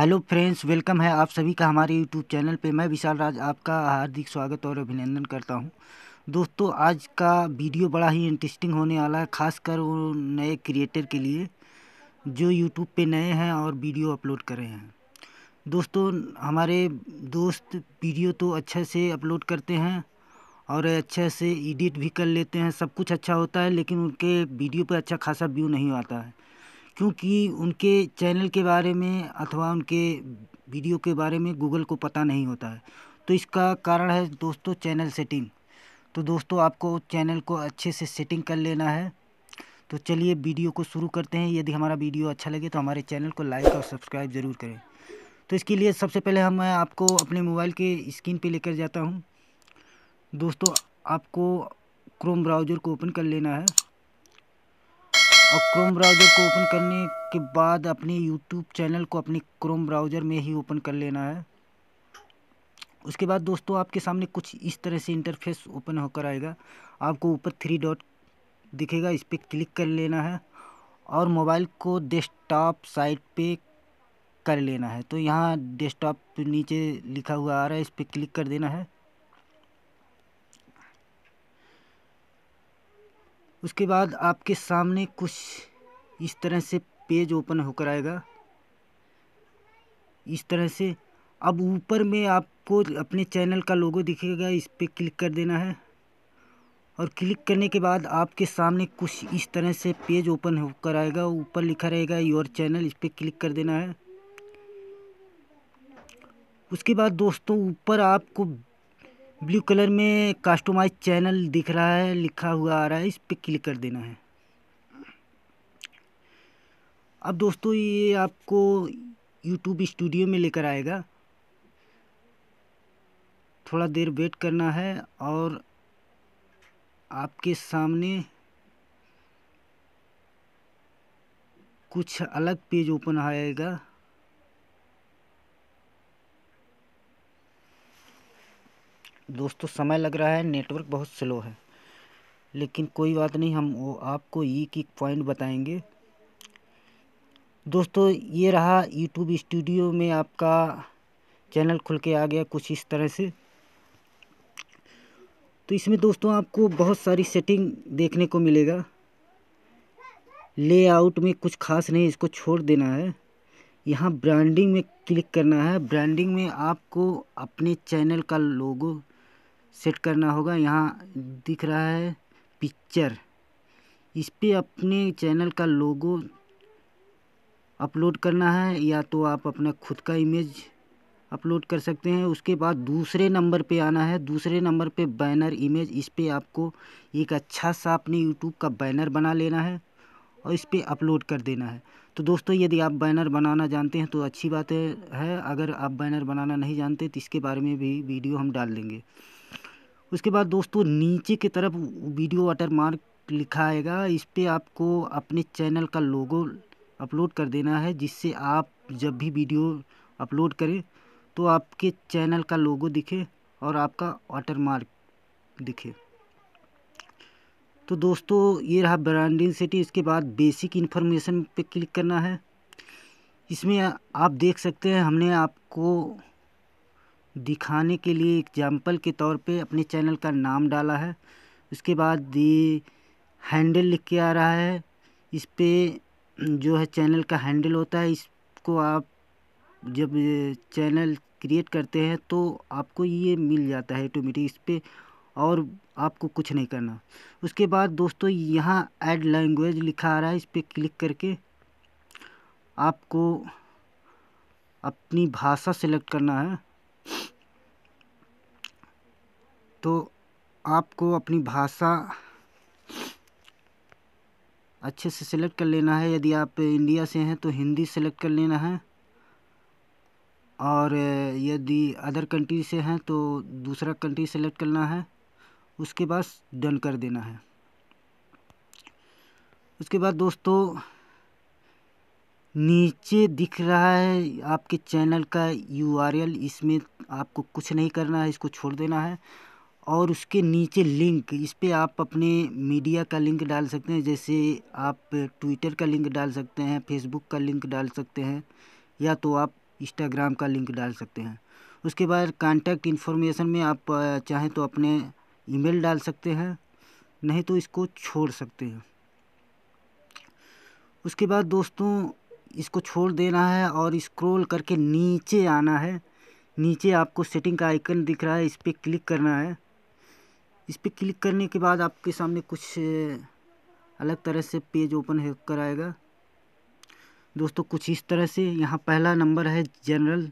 hello friends welcome है आप सभी का हमारे यूट्यूब चैनल पे मैं विशाल राज आपका हार्दिक स्वागत और अभिनंदन करता हूँ दोस्तों आज का वीडियो बड़ा ही इंटरेस्टिंग होने वाला है खासकर वो नए क्रिएटर के लिए जो यूट्यूब पे नए हैं और वीडियो अपलोड कर रहे हैं दोस्तों हमारे दोस्त वीडियो तो अच्छे से अपलोड करते हैं और अच्छे से एडिट भी कर लेते हैं सब कुछ अच्छा होता है लेकिन उनके वीडियो पर अच्छा खासा व्यू नहीं आता है क्योंकि उनके चैनल के बारे में अथवा उनके वीडियो के बारे में गूगल को पता नहीं होता है तो इसका कारण है दोस्तों चैनल सेटिंग तो दोस्तों आपको चैनल को अच्छे से सेटिंग कर लेना है तो चलिए वीडियो को शुरू करते हैं यदि हमारा वीडियो अच्छा लगे तो हमारे चैनल को लाइक और सब्सक्राइब ज़रूर करें तो इसके लिए सबसे पहले हम मैं आपको अपने मोबाइल के स्क्रीन पे लेकर जाता हूँ दोस्तों आपको क्रोम ब्राउज़र को ओपन कर लेना है और क्रोम ब्राउज़र को ओपन करने के बाद अपने यूट्यूब चैनल को अपने क्रोम ब्राउज़र में ही ओपन कर लेना है उसके बाद दोस्तों आपके सामने कुछ इस तरह से इंटरफेस ओपन होकर आएगा आपको ऊपर थ्री डॉट दिखेगा इस पर क्लिक कर लेना है और मोबाइल को डेस्कटॉप साइट पे कर लेना है तो यहाँ डेस्कटॉप नीचे लिखा हुआ आ रहा है इस पर क्लिक कर देना है उसके बाद आपके सामने कुछ इस तरह से पेज ओपन होकर आएगा इस तरह से अब ऊपर में आपको अपने चैनल का लोगो दिखेगा इस पर क्लिक कर देना है और क्लिक करने के बाद आपके सामने कुछ इस तरह से पेज ओपन होकर आएगा ऊपर लिखा रहेगा योर चैनल इस पर क्लिक कर देना है उसके बाद दोस्तों ऊपर आपको ब्लू कलर में कस्टमाइज चैनल दिख रहा है लिखा हुआ आ रहा है इस पर क्लिक कर देना है अब दोस्तों ये आपको यूट्यूब स्टूडियो में लेकर आएगा थोड़ा देर वेट करना है और आपके सामने कुछ अलग पेज ओपन आएगा दोस्तों समय लग रहा है नेटवर्क बहुत स्लो है लेकिन कोई बात नहीं हम वो आपको एक की पॉइंट बताएंगे दोस्तों ये रहा यूट्यूब स्टूडियो में आपका चैनल खुल के आ गया कुछ इस तरह से तो इसमें दोस्तों आपको बहुत सारी सेटिंग देखने को मिलेगा लेआउट में कुछ खास नहीं इसको छोड़ देना है यहाँ ब्रांडिंग में क्लिक करना है ब्रांडिंग में आपको अपने चैनल का लोगो सेट करना होगा यहाँ दिख रहा है पिक्चर इस पर अपने चैनल का लोगो अपलोड करना है या तो आप अपना खुद का इमेज अपलोड कर सकते हैं उसके बाद दूसरे नंबर पे आना है दूसरे नंबर पे बैनर इमेज इस पर आपको एक अच्छा सा अपने यूट्यूब का बैनर बना लेना है और इस पर अपलोड कर देना है तो दोस्तों यदि आप बैनर बनाना जानते हैं तो अच्छी बात है अगर आप बैनर बनाना नहीं जानते तो इसके बारे में भी वीडियो हम डाल देंगे उसके बाद दोस्तों नीचे की तरफ वीडियो वाटरमार्क लिखा आएगा इस पर आपको अपने चैनल का लोगो अपलोड कर देना है जिससे आप जब भी वीडियो अपलोड करें तो आपके चैनल का लोगो दिखे और आपका वाटरमार्क दिखे तो दोस्तों ये रहा ब्रांडिंग सिटी इसके बाद बेसिक इन्फॉर्मेशन पे क्लिक करना है इसमें आप देख सकते हैं हमने आपको दिखाने के लिए एग्जाम्पल के तौर पे अपने चैनल का नाम डाला है उसके बाद दी हैंडल लिख के आ रहा है इस पर जो है चैनल का हैंडल होता है इसको आप जब चैनल क्रिएट करते हैं तो आपको ये मिल जाता है ऑटोमेटिक इस पर और आपको कुछ नहीं करना उसके बाद दोस्तों यहाँ ऐड लैंग्वेज लिखा आ रहा है इस पर क्लिक करके आपको अपनी भाषा सेलेक्ट करना है तो आपको अपनी भाषा अच्छे से सेलेक्ट कर लेना है यदि आप इंडिया से हैं तो हिंदी सेलेक्ट कर लेना है और यदि अदर कंट्री से हैं तो दूसरा कंट्री सेलेक्ट करना है उसके बाद डन कर देना है उसके बाद दोस्तों नीचे दिख रहा है आपके चैनल का एल इसमें आपको कुछ नहीं करना है इसको छोड़ देना है और उसके नीचे लिंक इस पर आप अपने मीडिया का लिंक डाल सकते हैं जैसे आप ट्विटर का लिंक डाल सकते हैं फेसबुक का लिंक डाल सकते हैं या तो आप इंस्टाग्राम का लिंक डाल सकते हैं उसके बाद कांटेक्ट इन्फॉर्मेशन में आप चाहें तो अपने ईमेल डाल सकते हैं नहीं तो इसको छोड़ सकते हैं उसके बाद दोस्तों इसको छोड़ देना है और इस्क्रोल करके नीचे आना है नीचे आपको सेटिंग का आइकन दिख रहा है इस पर क्लिक करना है इस पर क्लिक करने के बाद आपके सामने कुछ अलग तरह से पेज ओपन कर आएगा दोस्तों कुछ इस तरह से यहाँ पहला नंबर है जनरल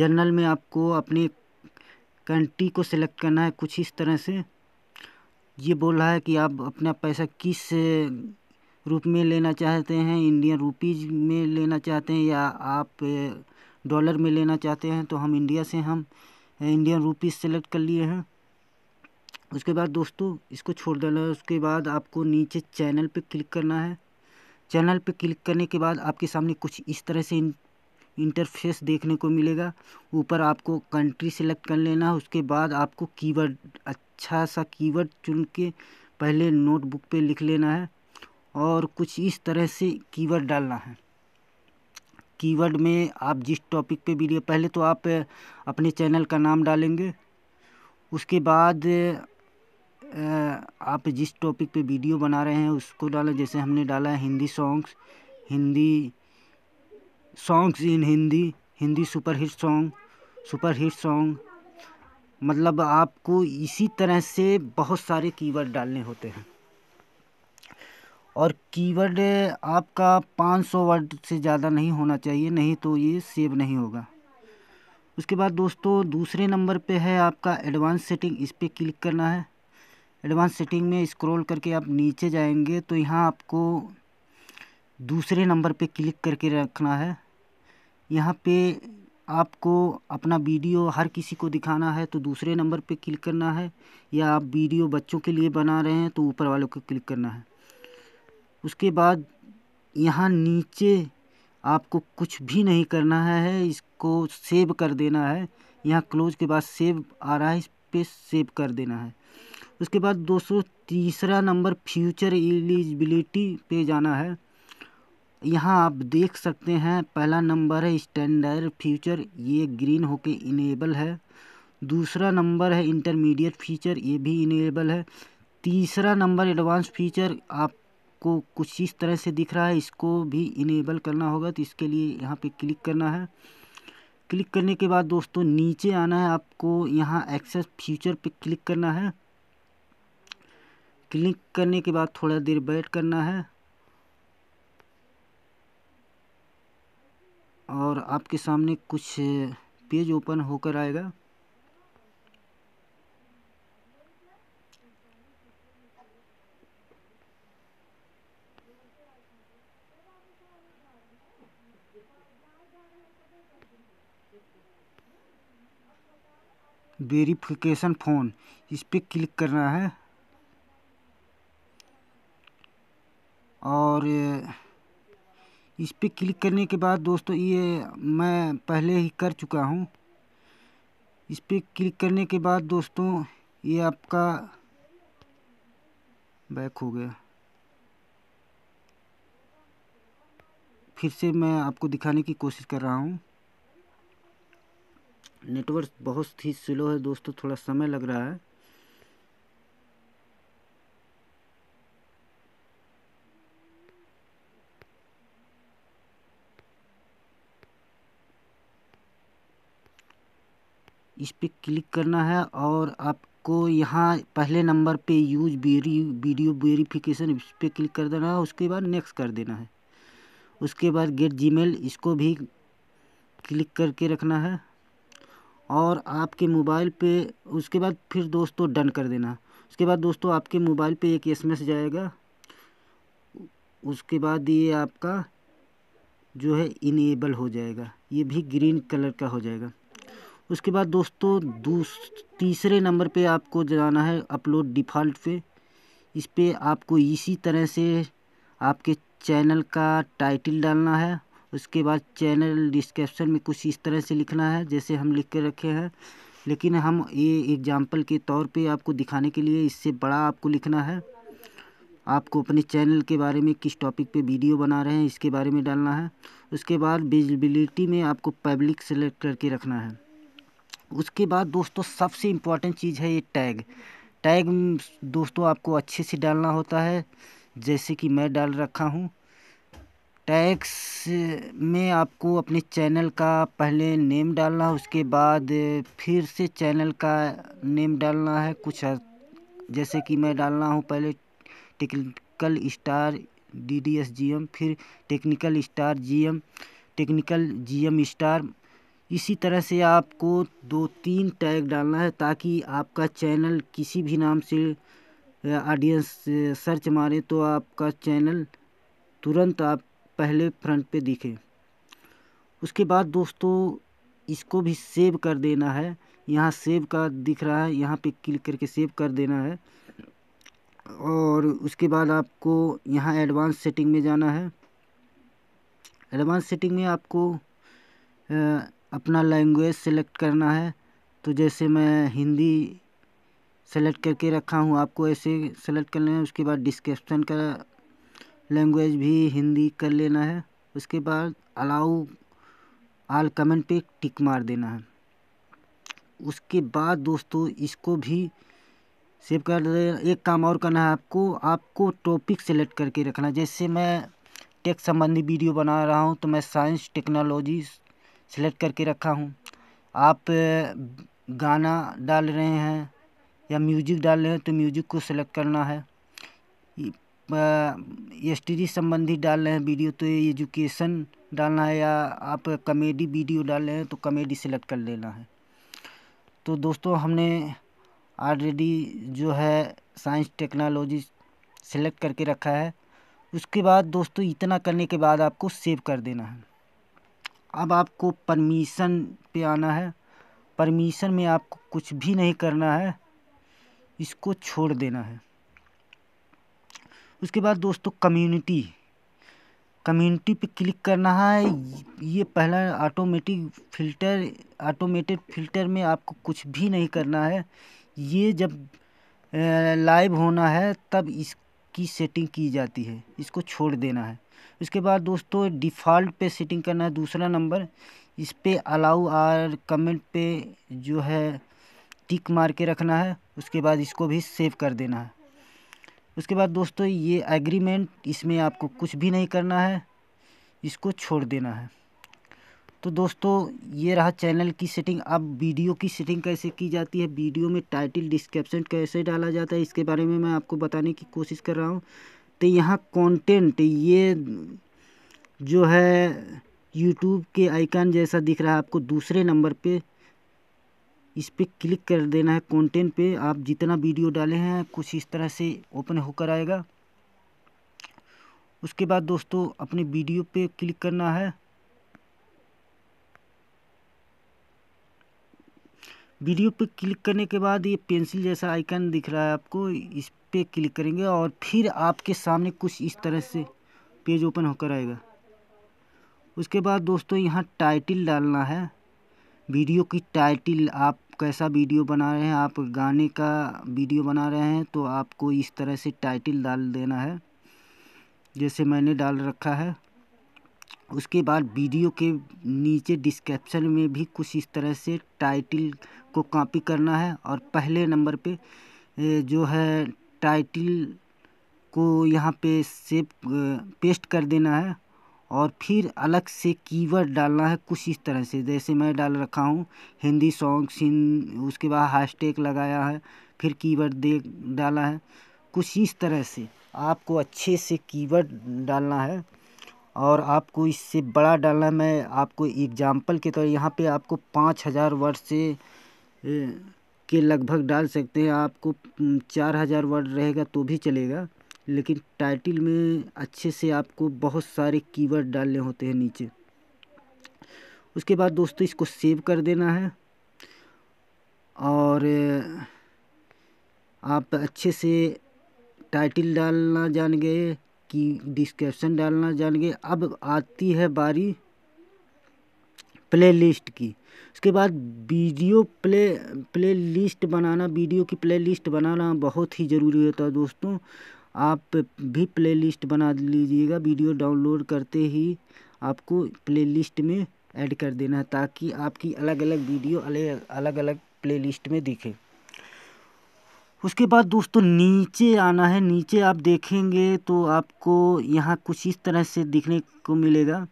जनरल में आपको अपने कंट्री को सिलेक्ट करना है कुछ इस तरह से ये बोल रहा है कि आप अपना पैसा किस रूप में लेना चाहते हैं इंडियन रुपीज़ में लेना चाहते हैं या आप डॉलर में लेना चाहते हैं तो हम इंडिया से हम इंडियन रुपीज़ सेलेक्ट कर लिए हैं उसके बाद दोस्तों इसको छोड़ देना है उसके बाद आपको नीचे चैनल पे क्लिक करना है चैनल पे क्लिक करने के बाद आपके सामने कुछ इस तरह से इंटरफेस देखने को मिलेगा ऊपर आपको कंट्री सेलेक्ट कर लेना है उसके बाद आपको कीवर्ड अच्छा सा कीवर्ड चुन के पहले नोटबुक पे लिख लेना है और कुछ इस तरह से कीवर्ड डालना है कीवर्ड में आप जिस टॉपिक पे वीडियो पहले तो आप अपने चैनल का नाम डालेंगे उसके बाद आप जिस टॉपिक पे वीडियो बना रहे हैं उसको डालें जैसे हमने डाला है Hindi songs Hindi songs in Hindi Hindi super hit song super hit song मतलब आपको इसी तरह से बहुत सारे कीवर्ड डालने होते हैं और कीवर्ड आपका पाँच सौ वर्ड से ज़्यादा नहीं होना चाहिए नहीं तो ये सेव नहीं होगा उसके बाद दोस्तों दूसरे नंबर पे है आपका एडवांस सेटिंग इस पर क्लिक करना है एडवांस सेटिंग में स्क्रॉल करके आप नीचे जाएंगे तो यहाँ आपको दूसरे नंबर पे क्लिक करके रखना है यहाँ पे आपको अपना वीडियो हर किसी को दिखाना है तो दूसरे नंबर पे क्लिक करना है या आप वीडियो बच्चों के लिए बना रहे हैं तो ऊपर वालों को क्लिक करना है उसके बाद यहाँ नीचे आपको कुछ भी नहीं करना है इसको सेव कर देना है यहाँ क्लोज के बाद सेव आ रहा है इस पर सेव कर देना है उसके बाद दोस्तों तीसरा नंबर फ्यूचर एलिजिबिलिटी पे जाना है यहाँ आप देख सकते हैं पहला नंबर है स्टैंडर्ड फ्यूचर ये ग्रीन होके इनेबल है दूसरा नंबर है इंटरमीडिएट फीचर ये भी इनेबल है तीसरा नंबर एडवांस फीचर आप आपको कुछ इस तरह से दिख रहा है इसको भी इनेबल करना होगा तो इसके लिए यहाँ पे क्लिक करना है क्लिक करने के बाद दोस्तों नीचे आना है आपको यहाँ एक्सेस फ्यूचर पे क्लिक करना है क्लिक करने के बाद थोड़ा देर वेट करना है और आपके सामने कुछ पेज ओपन होकर आएगा वेरिफिकेशन फ़ोन इस पर क्लिक करना है और इस पर क्लिक करने के बाद दोस्तों ये मैं पहले ही कर चुका हूँ इस पर क्लिक करने के बाद दोस्तों ये आपका बैक हो गया फिर से मैं आपको दिखाने की कोशिश कर रहा हूँ नेटवर्क बहुत ही स्लो है दोस्तों थोड़ा समय लग रहा है इस पर क्लिक करना है और आपको यहाँ पहले नंबर पे यूज बेरी वीडियो वेरीफिकेशन इस पर क्लिक कर देना है उसके बाद नेक्स्ट कर देना है उसके बाद गेट जीमेल इसको भी क्लिक करके रखना है और आपके मोबाइल पे उसके बाद फिर दोस्तों डन कर देना उसके बाद दोस्तों आपके मोबाइल पे एक एस जाएगा उसके बाद ये आपका जो है इनेबल हो जाएगा ये भी ग्रीन कलर का हो जाएगा उसके बाद दोस्तों दूस तीसरे नंबर पे आपको जाना है अपलोड डिफ़ॉल्ट पे इस पर आपको इसी तरह से आपके चैनल का टाइटल डालना है उसके बाद चैनल डिस्क्रिप्शन में कुछ इस तरह से लिखना है जैसे हम लिख के रखे हैं लेकिन हम ये एग्जाम्पल के तौर पे आपको दिखाने के लिए इससे बड़ा आपको लिखना है आपको अपने चैनल के बारे में किस टॉपिक पे वीडियो बना रहे हैं इसके बारे में डालना है उसके बाद विजिबिलिटी में आपको पब्लिक सेलेक्ट करके रखना है उसके बाद दोस्तों सबसे इम्पॉर्टेंट चीज़ है ये टैग टैग दोस्तों आपको अच्छे से डालना होता है जैसे कि मैं डाल रखा हूँ टैक्स में आपको अपने चैनल का पहले नेम डालना है उसके बाद फिर से चैनल का नेम डालना है कुछ जैसे कि मैं डालना हूँ पहले technical star D D S G M फिर technical star G M technical G M star इसी तरह से आपको दो तीन टैग डालना है ताकि आपका चैनल किसी भी नाम से ऑडियंस सर्च मारे तो आपका चैनल तुरंत आप पहले फ्रंट पे दिखे उसके बाद दोस्तों इसको भी सेव कर देना है यहाँ सेव का दिख रहा है यहाँ पे क्लिक करके सेव कर देना है और उसके बाद आपको यहाँ एडवांस सेटिंग में जाना है एडवांस सेटिंग में आपको अपना लैंग्वेज सेलेक्ट करना है तो जैसे मैं हिंदी सेलेक्ट करके रखा हूँ आपको ऐसे सेलेक्ट करना है उसके बाद डिस्क्रिप्शन का लैंग्वेज भी हिंदी कर लेना है उसके बाद अलाउ आल कमेंट पे टिक मार देना है उसके बाद दोस्तों इसको भी सेव कर एक काम और करना है आपको आपको टॉपिक सेलेक्ट करके रखना है जैसे मैं टेक संबंधी वीडियो बना रहा हूँ तो मैं साइंस टेक्नोलॉजी सेलेक्ट करके रखा हूँ आप गाना डाल रहे हैं या म्यूजिक डाल रहे हैं तो म्यूजिक को सेलेक्ट करना है स्टडी संबंधी डाल रहे हैं वीडियो तो एजुकेशन डालना है या आप कमेडी वीडियो डाल रहे हैं तो कमेडी सेलेक्ट कर लेना है तो दोस्तों हमने ऑलरेडी जो है साइंस टेक्नोलॉजी सेलेक्ट करके रखा है उसके बाद दोस्तों इतना करने के बाद आपको सेव कर देना है अब आपको परमीशन पे आना है परमिशन में आपको कुछ भी नहीं करना है इसको छोड़ देना है उसके बाद दोस्तों कम्युनिटी कम्युनिटी पे क्लिक करना है ये पहला ऑटोमेटिक फ़िल्टर ऑटोमेटेड फ़िल्टर में आपको कुछ भी नहीं करना है ये जब लाइव होना है तब इसकी सेटिंग की जाती है इसको छोड़ देना है उसके बाद दोस्तों डिफ़ॉल्ट पे सेटिंग करना है दूसरा नंबर इस पर अलाउ आर कमेंट पे जो है टिक मार के रखना है उसके बाद इसको भी सेव कर देना है उसके बाद दोस्तों ये एग्रीमेंट इसमें आपको कुछ भी नहीं करना है इसको छोड़ देना है तो दोस्तों ये रहा चैनल की सेटिंग अब वीडियो की सेटिंग कैसे की जाती है वीडियो में टाइटल डिस्क्रिप्शन कैसे डाला जाता है इसके बारे में मैं आपको बताने की कोशिश कर रहा हूँ तो यहाँ कंटेंट ये जो है यूट्यूब के आइकन जैसा दिख रहा है आपको दूसरे नंबर पर इस पर क्लिक कर देना है कंटेंट पे आप जितना वीडियो डाले हैं कुछ इस तरह से ओपन होकर आएगा उसके बाद दोस्तों अपने वीडियो पे क्लिक करना है वीडियो पे क्लिक करने के बाद ये पेंसिल जैसा आइकन दिख रहा है आपको इस पर क्लिक करेंगे और फिर आपके सामने कुछ इस तरह से पेज ओपन होकर आएगा उसके बाद दोस्तों यहाँ टाइटिल डालना है वीडियो की टाइटिल आप कैसा वीडियो बना रहे हैं आप गाने का वीडियो बना रहे हैं तो आपको इस तरह से टाइटिल डाल देना है जैसे मैंने डाल रखा है उसके बाद वीडियो के नीचे डिस्क्रिप्शन में भी कुछ इस तरह से टाइटिल को कॉपी करना है और पहले नंबर पे जो है टाइटिल को यहाँ पे सेव पेस्ट कर देना है और फिर अलग से कीवर्ड डालना है कुछ इस तरह से जैसे मैं डाल रखा हूँ हिंदी सॉन्ग सीन उसके बाद हैशटैग लगाया है फिर कीवर्ड दे डाला है कुछ इस तरह से आपको अच्छे से कीवर्ड डालना है और आपको इससे बड़ा डालना है मैं आपको एग्जाम्पल के तौर तो यहाँ पे आपको पाँच हज़ार वर्ड से के लगभग डाल सकते हैं आपको चार हज़ार वर्ड रहेगा तो भी चलेगा लेकिन टाइटिल में अच्छे से आपको बहुत सारे कीवर्ड डालने होते हैं नीचे उसके बाद दोस्तों इसको सेव कर देना है और आप अच्छे से टाइटिल डालना जान गए कि डिस्क्रिप्शन डालना जान गए अब आती है बारी प्लेलिस्ट की उसके बाद वीडियो प्ले प्लेलिस्ट बनाना वीडियो की प्लेलिस्ट बनाना बहुत ही ज़रूरी होता है दोस्तों आप भी प्लेलिस्ट बना लीजिएगा वीडियो डाउनलोड करते ही आपको प्लेलिस्ट में ऐड कर देना है ताकि आपकी अलग अलग वीडियो अलग अलग प्लेलिस्ट में दिखे उसके बाद दोस्तों नीचे आना है नीचे आप देखेंगे तो आपको यहाँ कुछ इस तरह से दिखने को मिलेगा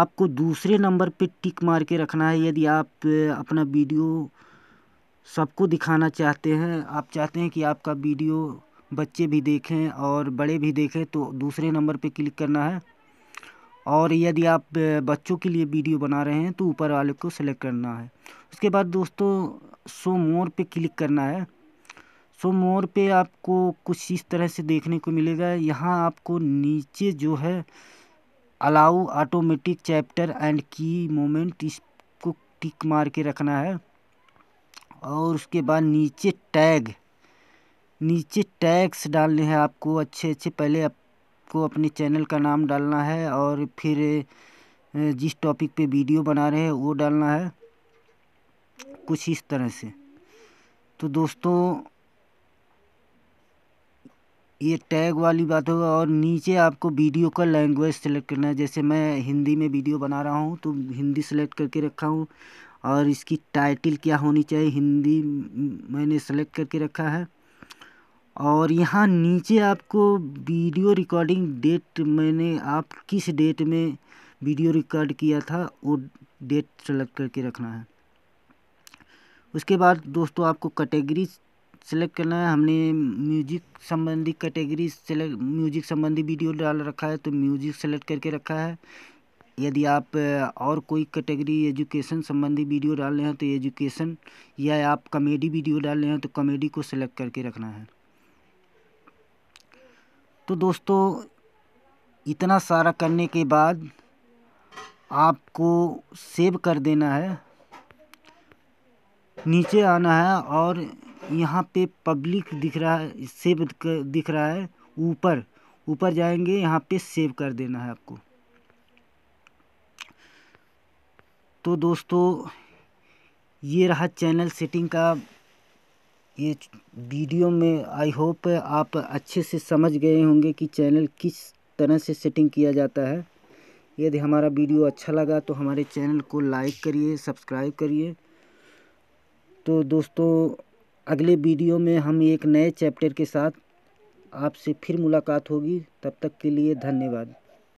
आपको दूसरे नंबर पे टिक मार के रखना है यदि आप अपना वीडियो सबको दिखाना चाहते हैं आप चाहते हैं कि आपका वीडियो बच्चे भी देखें और बड़े भी देखें तो दूसरे नंबर पे क्लिक करना है और यदि आप बच्चों के लिए वीडियो बना रहे हैं तो ऊपर वाले को सिलेक्ट करना है उसके बाद दोस्तों सो मोर पे क्लिक करना है सो मोर पे आपको कुछ इस तरह से देखने को मिलेगा यहाँ आपको नीचे जो है allow automatic chapter and key moment इसको टिक मार के रखना है और उसके बाद नीचे टैग नीचे टैग्स डालने हैं आपको अच्छे अच्छे पहले आपको अपने चैनल का नाम डालना है और फिर जिस टॉपिक पे वीडियो बना रहे हैं वो डालना है कुछ इस तरह से तो दोस्तों ये टैग वाली बात होगा और नीचे आपको वीडियो का लैंग्वेज सेलेक्ट करना है जैसे मैं हिंदी में वीडियो बना रहा हूँ तो हिंदी सेलेक्ट करके रखा हूँ और इसकी टाइटल क्या होनी चाहिए हिंदी मैंने सेलेक्ट करके रखा है और यहाँ नीचे आपको वीडियो रिकॉर्डिंग डेट मैंने आप किस डेट में वीडियो रिकॉर्ड किया था वो डेट सेलेक्ट करके रखना है उसके बाद दोस्तों आपको कैटेगरी सेलेक्ट करना है हमने म्यूजिक संबंधी कैटेगरी सेलेक्ट म्यूजिक संबंधी वीडियो डाल रखा है तो म्यूजिक सेलेक्ट करके रखा है यदि आप और कोई कैटेगरी एजुकेशन संबंधी वीडियो डाल रहे हैं तो एजुकेशन या आप कॉमेडी वीडियो डाल रहे हैं तो कॉमेडी को सिलेक्ट करके रखना है तो दोस्तों इतना सारा करने के बाद आपको सेव कर देना है नीचे आना है और यहाँ पे पब्लिक दिख रहा है सेव दिख रहा है ऊपर ऊपर जाएंगे यहाँ पे सेव कर देना है आपको तो दोस्तों ये रहा चैनल सेटिंग का ये वीडियो में आई होप आप अच्छे से समझ गए होंगे कि चैनल किस तरह से सेटिंग किया जाता है यदि हमारा वीडियो अच्छा लगा तो हमारे चैनल को लाइक करिए सब्सक्राइब करिए तो दोस्तों अगले वीडियो में हम एक नए चैप्टर के साथ आपसे फिर मुलाकात होगी तब तक के लिए धन्यवाद